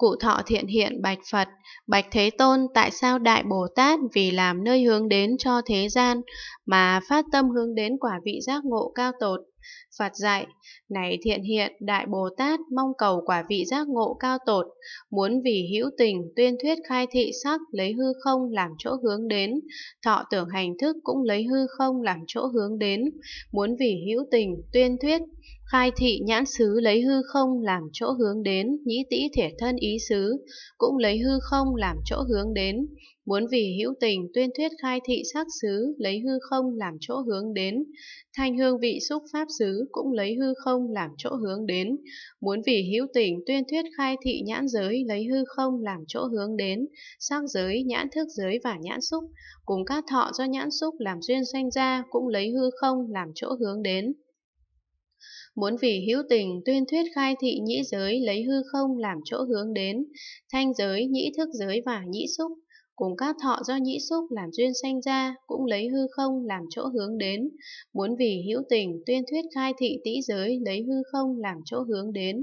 Cụ thọ thiện hiện bạch Phật, bạch Thế Tôn tại sao Đại Bồ Tát vì làm nơi hướng đến cho thế gian mà phát tâm hướng đến quả vị giác ngộ cao tột. Phật dạy, này thiện hiện, Đại Bồ Tát mong cầu quả vị giác ngộ cao tột, muốn vì hữu tình tuyên thuyết khai thị sắc lấy hư không làm chỗ hướng đến, thọ tưởng hành thức cũng lấy hư không làm chỗ hướng đến, muốn vì hữu tình tuyên thuyết khai thị nhãn xứ lấy hư không làm chỗ hướng đến, nhĩ tĩ thể thân ý xứ cũng lấy hư không làm chỗ hướng đến, muốn vì hữu tình tuyên thuyết khai thị sắc xứ lấy hư không làm chỗ hướng đến, thanh hương vị xúc pháp xứ cũng lấy hư không làm chỗ hướng đến, muốn vì hữu tình tuyên thuyết khai thị nhãn giới lấy hư không làm chỗ hướng đến, sắc giới, nhãn thức giới và nhãn xúc, cùng các thọ do nhãn xúc làm duyên sanh ra cũng lấy hư không làm chỗ hướng đến muốn vì hữu tình tuyên thuyết khai thị nhĩ giới lấy hư không làm chỗ hướng đến, thanh giới, nhĩ thức giới và nhĩ xúc, cùng các thọ do nhĩ xúc làm duyên sanh ra, cũng lấy hư không làm chỗ hướng đến, muốn vì hữu tình tuyên thuyết khai thị tĩ giới lấy hư không làm chỗ hướng đến,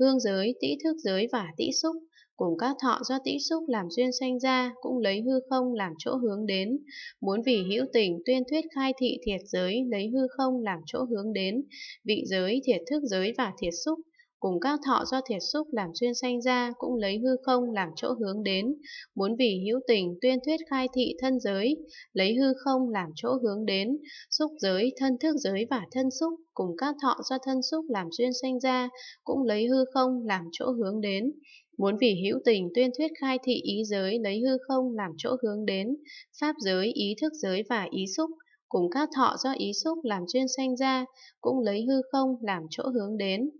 hương giới, tĩ thức giới và tĩ xúc, cùng các thọ do tĩ xúc làm duyên sanh ra cũng lấy hư không làm chỗ hướng đến muốn vì hữu tình tuyên thuyết khai thị thiệt giới lấy hư không làm chỗ hướng đến vị giới thiệt thức giới và thiệt xúc cùng các thọ do thiệt xúc làm duyên sanh ra cũng lấy hư không làm chỗ hướng đến, muốn vì hữu tình tuyên thuyết khai thị thân giới, lấy hư không làm chỗ hướng đến, xúc giới, thân thức giới và thân xúc cùng các thọ do thân xúc làm duyên sanh ra cũng lấy hư không làm chỗ hướng đến. Muốn vì hữu tình tuyên thuyết khai thị ý giới lấy hư không làm chỗ hướng đến, pháp giới, ý thức giới và ý xúc, cùng các thọ do ý xúc làm duyên sanh ra, cũng lấy hư không làm chỗ hướng đến.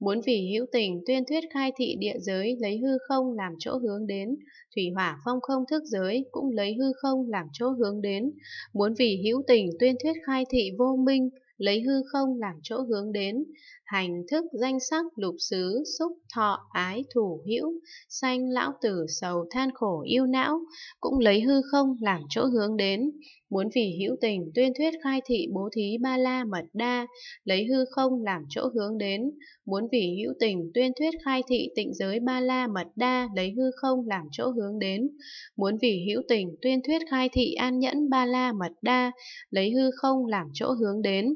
Muốn vì hữu tình tuyên thuyết khai thị địa giới lấy hư không làm chỗ hướng đến, thủy hỏa phong không thức giới cũng lấy hư không làm chỗ hướng đến. Muốn vì hữu tình tuyên thuyết khai thị vô minh, lấy hư không làm chỗ hướng đến, hành thức danh sắc lục xứ, xúc thọ ái thủ hữu, sanh lão tử sầu than khổ yêu não, cũng lấy hư không làm chỗ hướng đến, muốn vì hữu tình tuyên thuyết khai thị bố thí ba la mật đa, lấy hư không làm chỗ hướng đến, muốn vì hữu tình tuyên thuyết khai thị tịnh giới ba la mật đa, lấy hư không làm chỗ hướng đến, muốn vì hữu tình tuyên thuyết khai thị an nhẫn ba la mật đa, lấy hư không làm chỗ hướng đến.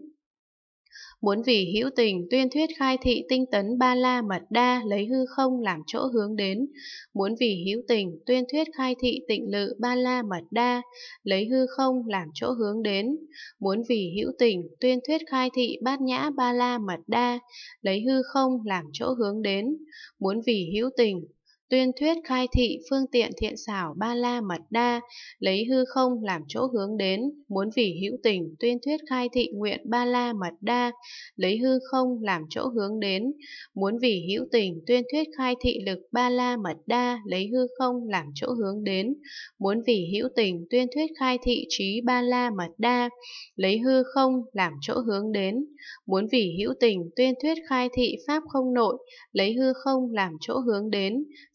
Muốn vì hữu tình tuyên thuyết khai thị tinh tấn ba la mật đa lấy hư không làm chỗ hướng đến. Muốn vì hữu tình tuyên thuyết khai thị tịnh lự ba la mật đa lấy hư không làm chỗ hướng đến. Muốn vì hữu tình tuyên thuyết khai thị bát nhã ba la mật đa lấy hư không làm chỗ hướng đến. Muốn vì hữu tình tuyên thuyết khai thị phương tiện thiện xảo ba la mật đa, lấy hư không làm chỗ hướng đến, muốn vì hữu tình tuyên thuyết khai thị nguyện ba la mật đa, lấy hư không làm chỗ hướng đến, muốn vì hữu tình tuyên thuyết khai thị lực ba la mật đa, lấy hư không làm chỗ hướng đến, muốn vì hữu tình tuyên thuyết khai thị trí ba la mật đa, lấy hư không làm chỗ hướng đến, muốn vì hữu tình tuyên thuyết khai thị pháp không nội, lấy hư không làm chỗ hướng đến,